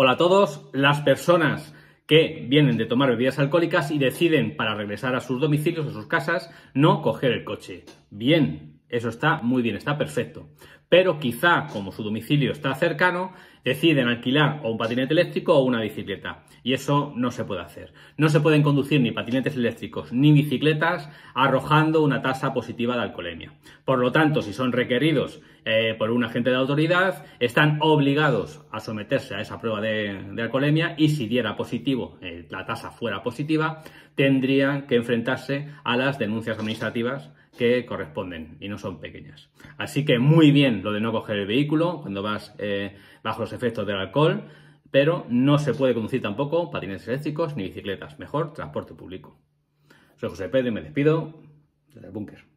Hola a todos, las personas que vienen de tomar bebidas alcohólicas y deciden para regresar a sus domicilios, a sus casas, no coger el coche. Bien, eso está muy bien, está perfecto. Pero quizá como su domicilio está cercano, deciden alquilar o un patinete eléctrico o una bicicleta. Y eso no se puede hacer. No se pueden conducir ni patinetes eléctricos ni bicicletas arrojando una tasa positiva de alcoholemia. Por lo tanto, si son requeridos eh, por un agente de autoridad, están obligados a someterse a esa prueba de, alcoholemia y si diera positivo, eh, la tasa fuera positiva, tendrían que enfrentarse a las denuncias administrativas que corresponden y no son pequeñas. Así que muy bien lo de no coger el vehículo cuando vas eh, bajo bajo efectos del alcohol, pero no se puede conducir tampoco patines eléctricos ni bicicletas. Mejor transporte público. Soy José Pedro y me despido desde el búnker.